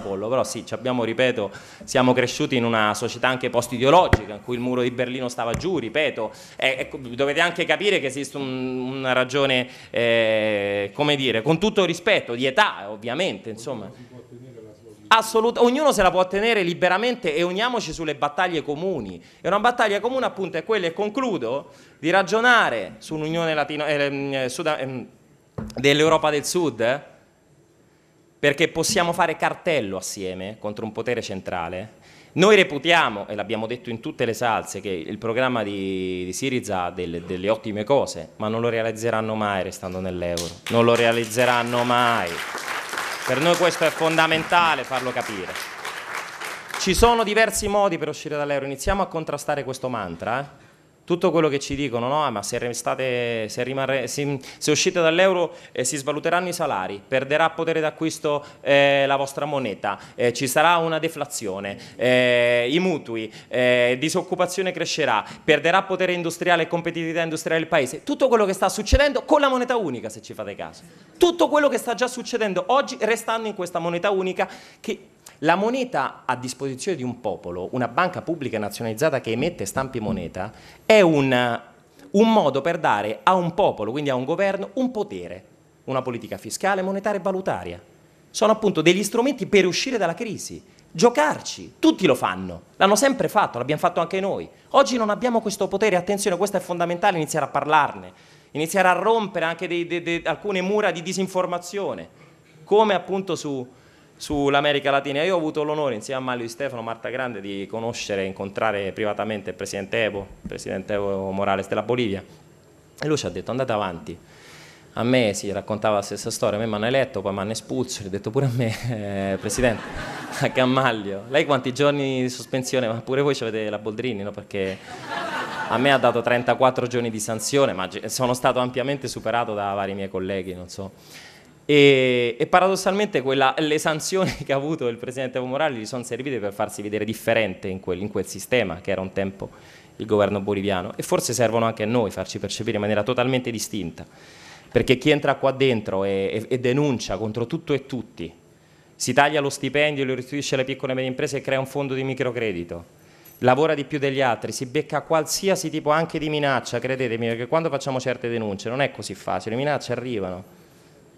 Pollo, però sì, abbiamo, ripeto, siamo cresciuti in una società anche post-ideologica, in cui il muro di Berlino stava giù, ripeto, e, eh, e, ecco, dovete anche capire che esiste un, una ragione, eh, come dire, con tutto rispetto, di età ovviamente, insomma. Assoluta, ognuno se la può tenere liberamente e uniamoci sulle battaglie comuni. E una battaglia comune appunto è quella, e concludo, di ragionare su un'unione eh, eh, dell'Europa del Sud eh perché possiamo fare cartello assieme contro un potere centrale. Noi reputiamo, e l'abbiamo detto in tutte le salse, che il programma di, di Siriza ha delle, delle ottime cose, ma non lo realizzeranno mai restando nell'euro, non lo realizzeranno mai. Per noi questo è fondamentale farlo capire. Ci sono diversi modi per uscire dall'euro, iniziamo a contrastare questo mantra. Eh? tutto quello che ci dicono, no? Ah, ma se, restate, se, rimane, se, se uscite dall'euro eh, si svaluteranno i salari, perderà potere d'acquisto eh, la vostra moneta, eh, ci sarà una deflazione, eh, i mutui, eh, disoccupazione crescerà, perderà potere industriale e competitività industriale del paese, tutto quello che sta succedendo con la moneta unica se ci fate caso, tutto quello che sta già succedendo oggi restando in questa moneta unica che la moneta a disposizione di un popolo, una banca pubblica nazionalizzata che emette e stampi moneta, è un, un modo per dare a un popolo, quindi a un governo, un potere, una politica fiscale, monetaria e valutaria. Sono appunto degli strumenti per uscire dalla crisi, giocarci, tutti lo fanno, l'hanno sempre fatto, l'abbiamo fatto anche noi. Oggi non abbiamo questo potere, attenzione, questo è fondamentale iniziare a parlarne, iniziare a rompere anche dei, dei, dei, alcune mura di disinformazione, come appunto su, sull'America Latina. Io ho avuto l'onore insieme a Mario Di Stefano, Marta Grande, di conoscere e incontrare privatamente il presidente Evo, il presidente Evo Morales della Bolivia. E lui ci ha detto andate avanti. A me si raccontava la stessa storia, a me mi hanno eletto, poi mi hanno espulso, gli ho detto pure a me, eh, presidente, a Cammaglio. Lei quanti giorni di sospensione, ma pure voi ci avete la Boldrini, no? Perché a me ha dato 34 giorni di sanzione, ma sono stato ampiamente superato da vari miei colleghi, non so. E, e paradossalmente quella, le sanzioni che ha avuto il presidente Evo Morales gli sono servite per farsi vedere differente in quel, in quel sistema che era un tempo il governo boliviano e forse servono anche a noi farci percepire in maniera totalmente distinta, perché chi entra qua dentro e, e, e denuncia contro tutto e tutti, si taglia lo stipendio, lo restituisce alle piccole e medie imprese e crea un fondo di microcredito, lavora di più degli altri, si becca qualsiasi tipo anche di minaccia, credetemi, perché quando facciamo certe denunce non è così facile, le minacce arrivano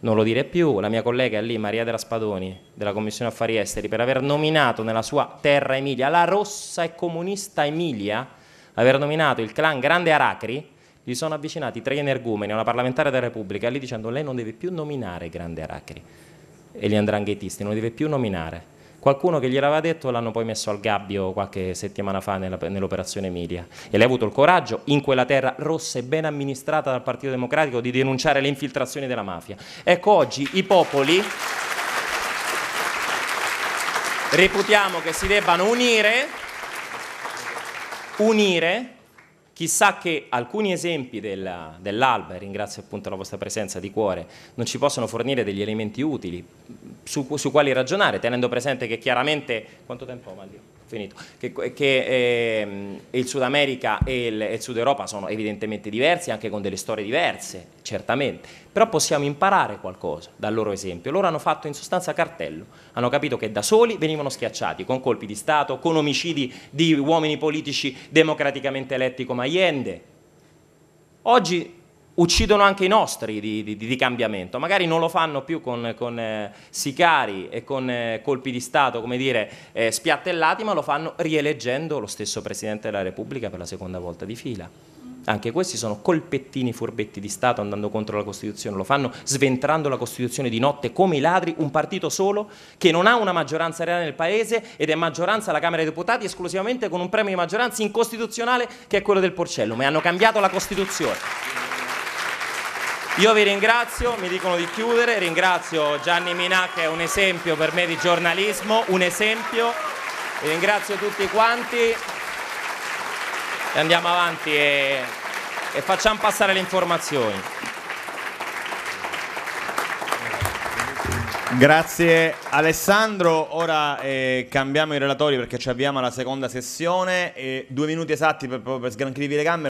non lo dire più, la mia collega è lì, Maria della Spadoni, della Commissione Affari Esteri, per aver nominato nella sua terra Emilia, la rossa e comunista Emilia, aver nominato il clan Grande Aracri, gli sono avvicinati tre energumeni, una parlamentare della Repubblica, lì dicendo lei non deve più nominare Grande Aracri e gli andranghetisti, non li deve più nominare. Qualcuno che gliel'aveva detto l'hanno poi messo al gabbio qualche settimana fa nell'operazione Emilia. E lei ha avuto il coraggio, in quella terra rossa e ben amministrata dal Partito Democratico, di denunciare le infiltrazioni della mafia. Ecco, oggi i popoli reputiamo che si debbano unire, unire Chissà che alcuni esempi del, dell'alba, e ringrazio appunto la vostra presenza di cuore, non ci possono fornire degli elementi utili su, su quali ragionare, tenendo presente che chiaramente... Quanto tempo ho, Maglio? finito, che, che ehm, il Sud America e il, il Sud Europa sono evidentemente diversi, anche con delle storie diverse, certamente, però possiamo imparare qualcosa dal loro esempio. Loro hanno fatto in sostanza cartello, hanno capito che da soli venivano schiacciati con colpi di Stato, con omicidi di uomini politici democraticamente eletti come Allende. Oggi uccidono anche i nostri di, di, di, cambiamento, magari non lo fanno più con, con eh, sicari e con eh, colpi di Stato, come dire, eh, spiattellati, ma lo fanno rieleggendo lo stesso Presidente della Repubblica per la seconda volta di fila. Anche questi sono colpettini furbetti di Stato andando contro la Costituzione, lo fanno sventrando la Costituzione di notte come i ladri, un partito solo che non ha una maggioranza reale nel Paese ed è maggioranza alla Camera dei Deputati esclusivamente con un premio di maggioranza incostituzionale che è quello del Porcello, ma hanno cambiato la Costituzione. Io vi ringrazio, mi dicono di chiudere, ringrazio Gianni Minà che è un esempio per me di giornalismo, un esempio, vi ringrazio tutti quanti e andiamo avanti e, e facciamo passare le informazioni. Grazie Alessandro, ora eh, cambiamo i relatori perché ci avviamo alla seconda sessione, e due minuti esatti per, per sgranchirvi le gambe.